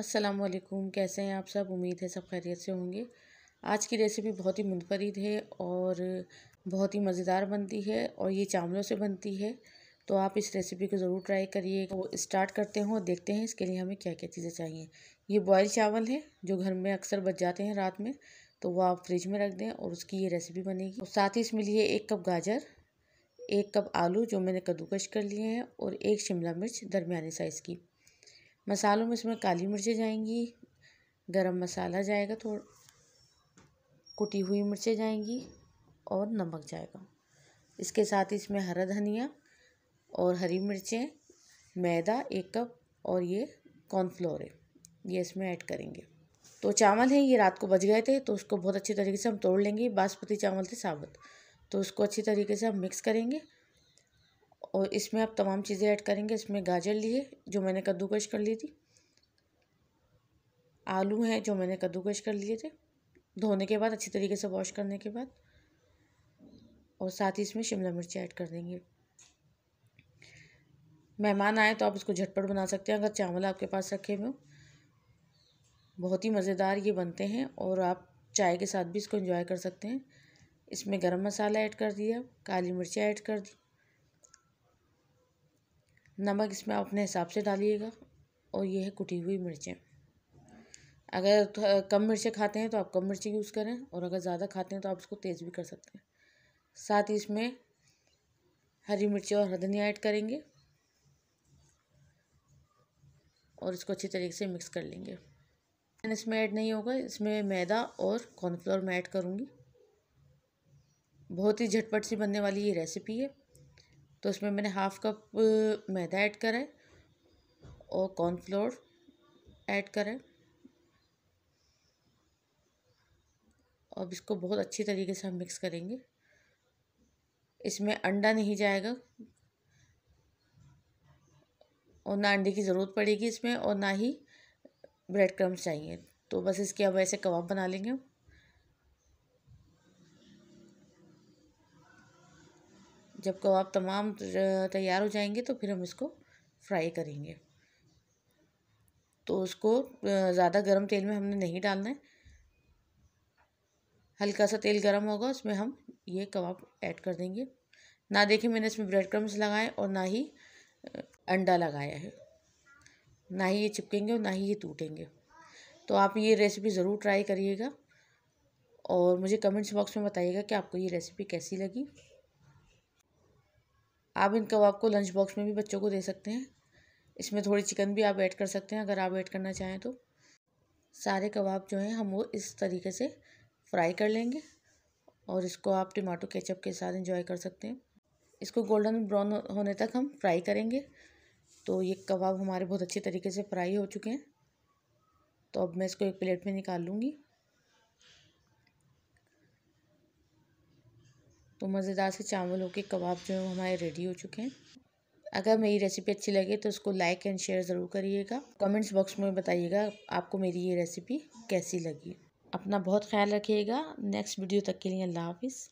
असलकुम कैसे हैं आप सब उम्मीद है सब खैरियत से होंगे आज की रेसिपी बहुत ही मुनफरद है और बहुत ही मज़ेदार बनती है और ये चावलों से बनती है तो आप इस रेसिपी को ज़रूर ट्राई करिए वो तो स्टार्ट करते हैं और देखते हैं इसके लिए हमें क्या क्या चीज़ें चाहिए ये बॉयल चावल है जो घर में अक्सर बच जाते हैं रात में तो वो आप फ्रिज में रख दें और उसकी ये रेसिपी बनेगी और साथ ही इसमें लिए एक कप गाजर एक कप आलू जो मैंने कद्दूकश कर लिए हैं और एक शिमला मिर्च दरमिया साइज़ की मसालों में इसमें काली मिर्चें जाएंगी गरम मसाला जाएगा थोड़ा कुटी हुई मिर्चें जाएंगी और नमक जाएगा इसके साथ इसमें हरा धनिया और हरी मिर्चें मैदा एक कप और ये कॉर्नफ्लोर है ये इसमें ऐड करेंगे तो चावल हैं ये रात को बच गए थे तो उसको बहुत अच्छे तरीके से हम तोड़ लेंगे बासमती चावल थे साबुत तो उसको अच्छी तरीके से हम मिक्स करेंगे और इसमें आप तमाम चीज़ें ऐड करेंगे इसमें गाजर लिए जो मैंने कद्दूकश कर ली थी आलू हैं जो मैंने कद्दूकश कर लिए थे धोने के बाद अच्छी तरीके से वॉश करने के बाद और साथ ही इसमें शिमला मिर्च ऐड कर देंगे मेहमान आए तो आप इसको झटपट बना सकते हैं अगर चावल आपके पास रखे हुए बहुत ही मज़ेदार ये बनते हैं और आप चाय के साथ भी इसको एंजॉय कर सकते हैं इसमें गरम मसाला ऐड कर दिया काली मिर्च ऐड कर दी नमक इसमें आप अपने हिसाब से डालिएगा और ये है कुटी हुई मिर्चें अगर कम मिर्चें खाते हैं तो आप कम मिर्ची यूज़ करें और अगर ज़्यादा खाते हैं तो आप इसको तेज़ भी कर सकते हैं साथ ही इसमें हरी मिर्ची और धनिया ऐड करेंगे और इसको अच्छी तरीके से मिक्स कर लेंगे इसमें ऐड नहीं होगा इसमें मैदा और कॉर्नफ्लोर मैं ऐड करूँगी बहुत ही झटपट सी बनने वाली ये रेसिपी है तो उसमें मैंने हाफ़ कप मैदा ऐड करा है और कॉर्नफ्लोर ऐड करा है अब इसको बहुत अच्छी तरीके से हम मिक्स करेंगे इसमें अंडा नहीं जाएगा और ना अंडे की ज़रूरत पड़ेगी इसमें और ना ही ब्रेड क्रम्स चाहिए तो बस इसके अब ऐसे कबाब बना लेंगे हम जब कबाब तमाम तैयार हो जाएंगे तो फिर हम इसको फ्राई करेंगे तो उसको ज़्यादा गर्म तेल में हमने नहीं डालना है हल्का सा तेल गर्म होगा उसमें हम ये कबाब ऐड कर देंगे ना देखिए मैंने इसमें ब्रेड क्रम्स लगाए और ना ही अंडा लगाया है ना ही ये चिपकेंगे और ना ही ये टूटेंगे तो आप ये रेसिपी ज़रूर ट्राई करिएगा और मुझे कमेंट्स बॉक्स में बताइएगा कि आपको ये रेसिपी कैसी लगी आप इन कबाब को लंच बॉक्स में भी बच्चों को दे सकते हैं इसमें थोड़ी चिकन भी आप ऐड कर सकते हैं अगर आप ऐड करना चाहें तो सारे कबाब जो हैं हम वो इस तरीके से फ्राई कर लेंगे और इसको आप टमाटो केचप के साथ इंजॉय कर सकते हैं इसको गोल्डन ब्राउन होने तक हम फ्राई करेंगे तो ये कबाब हमारे बहुत अच्छे तरीके से फ्राई हो चुके हैं तो अब मैं इसको एक प्लेट में निकाल लूँगी तो मज़ेदार से चावलों के कबाब जो वो हमारे रेडी हो चुके हैं अगर मेरी रेसिपी अच्छी लगे तो उसको लाइक एंड शेयर ज़रूर करिएगा कमेंट्स बॉक्स में बताइएगा आपको मेरी ये रेसिपी कैसी लगी अपना बहुत ख्याल रखिएगा नेक्स्ट वीडियो तक के लिए अल्लाह हाफिज़